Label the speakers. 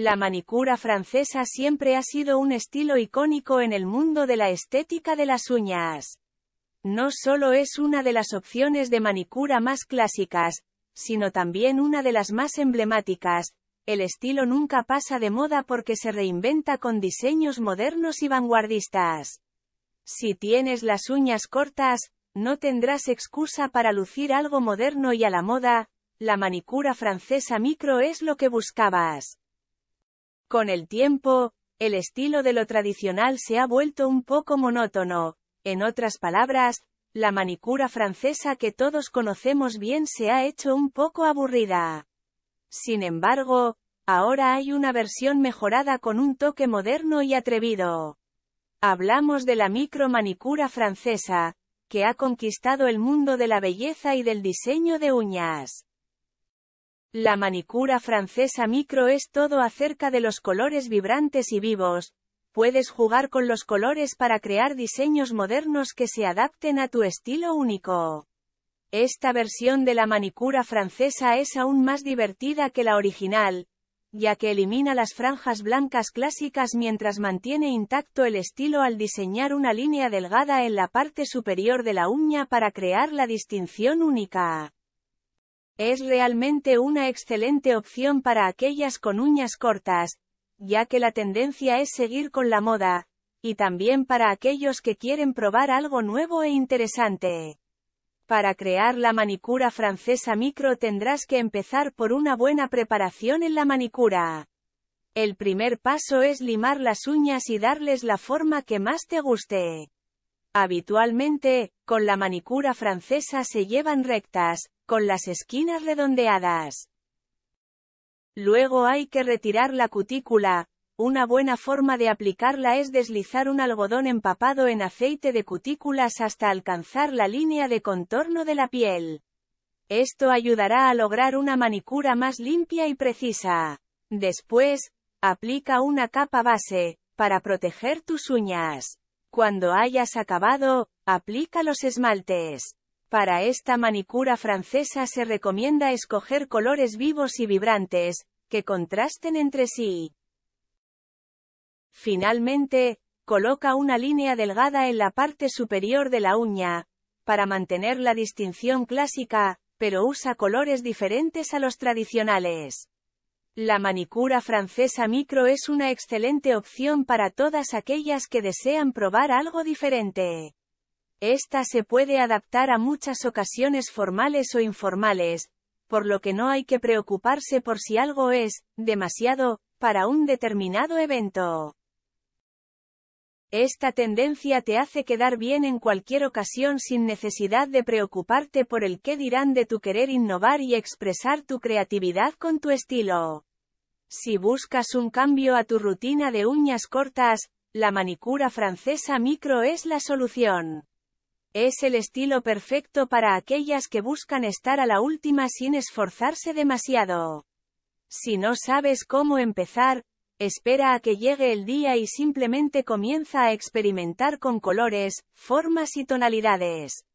Speaker 1: La manicura francesa siempre ha sido un estilo icónico en el mundo de la estética de las uñas. No solo es una de las opciones de manicura más clásicas, sino también una de las más emblemáticas, el estilo nunca pasa de moda porque se reinventa con diseños modernos y vanguardistas. Si tienes las uñas cortas, no tendrás excusa para lucir algo moderno y a la moda, la manicura francesa micro es lo que buscabas. Con el tiempo, el estilo de lo tradicional se ha vuelto un poco monótono. En otras palabras, la manicura francesa que todos conocemos bien se ha hecho un poco aburrida. Sin embargo, ahora hay una versión mejorada con un toque moderno y atrevido. Hablamos de la micro manicura francesa, que ha conquistado el mundo de la belleza y del diseño de uñas. La manicura francesa micro es todo acerca de los colores vibrantes y vivos. Puedes jugar con los colores para crear diseños modernos que se adapten a tu estilo único. Esta versión de la manicura francesa es aún más divertida que la original, ya que elimina las franjas blancas clásicas mientras mantiene intacto el estilo al diseñar una línea delgada en la parte superior de la uña para crear la distinción única. Es realmente una excelente opción para aquellas con uñas cortas, ya que la tendencia es seguir con la moda, y también para aquellos que quieren probar algo nuevo e interesante. Para crear la manicura francesa micro tendrás que empezar por una buena preparación en la manicura. El primer paso es limar las uñas y darles la forma que más te guste. Habitualmente, con la manicura francesa se llevan rectas, con las esquinas redondeadas. Luego hay que retirar la cutícula. Una buena forma de aplicarla es deslizar un algodón empapado en aceite de cutículas hasta alcanzar la línea de contorno de la piel. Esto ayudará a lograr una manicura más limpia y precisa. Después, aplica una capa base, para proteger tus uñas. Cuando hayas acabado, aplica los esmaltes. Para esta manicura francesa se recomienda escoger colores vivos y vibrantes, que contrasten entre sí. Finalmente, coloca una línea delgada en la parte superior de la uña, para mantener la distinción clásica, pero usa colores diferentes a los tradicionales. La manicura francesa micro es una excelente opción para todas aquellas que desean probar algo diferente. Esta se puede adaptar a muchas ocasiones formales o informales, por lo que no hay que preocuparse por si algo es, demasiado, para un determinado evento. Esta tendencia te hace quedar bien en cualquier ocasión sin necesidad de preocuparte por el qué dirán de tu querer innovar y expresar tu creatividad con tu estilo. Si buscas un cambio a tu rutina de uñas cortas, la manicura francesa micro es la solución. Es el estilo perfecto para aquellas que buscan estar a la última sin esforzarse demasiado. Si no sabes cómo empezar, espera a que llegue el día y simplemente comienza a experimentar con colores, formas y tonalidades.